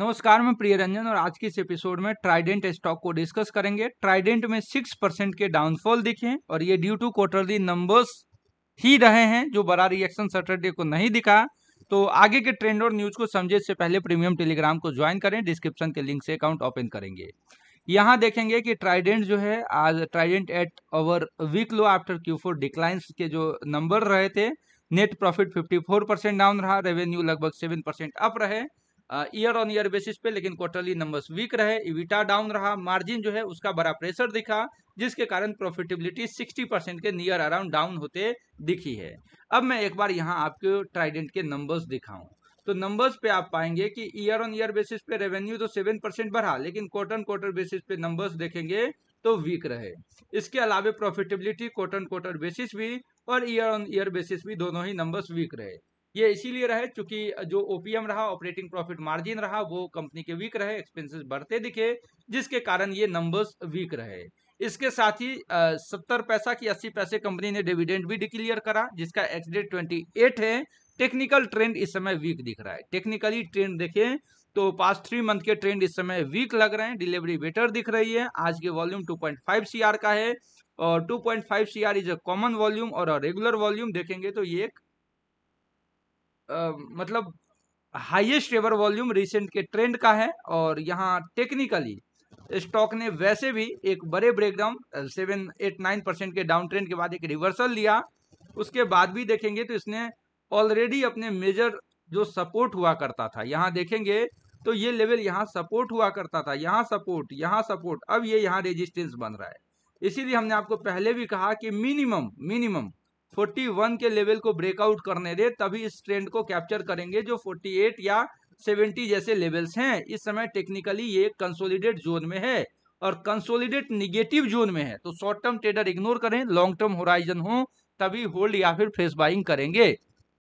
नमस्कार मैं प्रिय रंजन और आज के इस एपिसोड में ट्राइडेंट स्टॉक को डिस्कस करेंगे ट्राइडेंट में सिक्स परसेंट के डाउनफॉल दिखे और ये ड्यू टू क्वार्टरली नंबर्स ही रहे हैं जो बड़ा रिएक्शन सैटरडे को नहीं दिखा तो आगे के ट्रेंड और न्यूज को समझे से पहले प्रीमियम टेलीग्राम को ज्वाइन करें डिस्क्रिप्शन के लिंक से अकाउंट ओपन करेंगे यहाँ देखेंगे कि ट्राइडेंट जो है आज Trident at our week low after Q four declines के जो नंबर रहे थे नेट प्रॉफिट 54 परसेंट डाउन रहा रेवेन्यू लगभग 7 परसेंट अप रहे ईयर ऑन ईयर बेसिस पे लेकिन क्वार्टरली नंबर्स वीक रहे इविटा डाउन रहा मार्जिन जो है उसका बड़ा प्रेशर दिखा जिसके कारण प्रॉफिटेबिलिटी 60 परसेंट के नियर अराउंड डाउन होते दिखी है अब मैं एक बार यहाँ आपको ट्राइडेंट के नंबर्स दिखाऊं तो नंबर्स पे आप पाएंगे कि ईयर ऑन ईयर बेसिस पे रेवेन्यू तो सेवन परसेंट बढ़ा लेकिन क्वार्टर क्वार्टर बेसिस पे नंबर्स देखेंगे तो वीक रहे इसके अलावा प्रॉफिटेबिलिटी क्वार्टर क्वार्टर बेसिस भी और ईयर ऑन ईयर बेसिस भी दोनों ही नंबर्स वीक रहे ये इसीलिए रहे चूंकि जो ओपीएम रहा ऑपरेटिंग प्रॉफिट मार्जिन रहा वो कंपनी के वीक रहे एक्सपेंसेस बढ़ते दिखे जिसके कारण ये नंबर्स वीक रहे इसके साथ ही सत्तर पैसा की अस्सी पैसे कंपनी ने डिविडेंड भी डिक्लेयर करा जिसका एक्सडेट ट्वेंटी एट है टेक्निकल ट्रेंड इस समय वीक दिख रहा है टेक्निकली ट्रेंड देखें तो पास्ट थ्री मंथ के ट्रेंड इस समय वीक लग रहे हैं डिलीवरी बेटर दिख रही है आज के वॉल्यूम 2.5 सीआर का है और 2.5 CR is a common volume और रेगुलर वॉल्यूम देखेंगे तो ये एक आ, मतलब हाईएस्ट एवर वॉल्यूम रिसेंट के ट्रेंड का है और यहाँ टेक्निकली स्टॉक ने वैसे भी एक बड़े breakdown seven eight nine percent के डाउन ट्रेंड के बाद एक रिवर्सल लिया उसके बाद भी देखेंगे तो इसने ऑलरेडी अपने मेजर जो सपोर्ट हुआ करता था यहाँ देखेंगे तो ये लेवल यहाँ सपोर्ट हुआ करता था यहाँ सपोर्ट यहाँ सपोर्ट अब ये यहाँ रेजिस्टेंस बन रहा है इसीलिए हमने आपको पहले भी कहा कि मिनिमम मिनिमम 41 के लेवल को ब्रेकआउट करने दे तभी इस ट्रेंड को कैप्चर करेंगे जो 48 या 70 जैसे लेवल्स हैं इस समय टेक्निकली ये कंसोलिडेट जोन में है और कंसोलिडेट निगेटिव जोन में है तो शॉर्ट टर्म ट्रेडर इग्नोर करें लॉन्ग टर्म होराइजन हो तभी होल्ड या फिर फ्रेश बाइंग करेंगे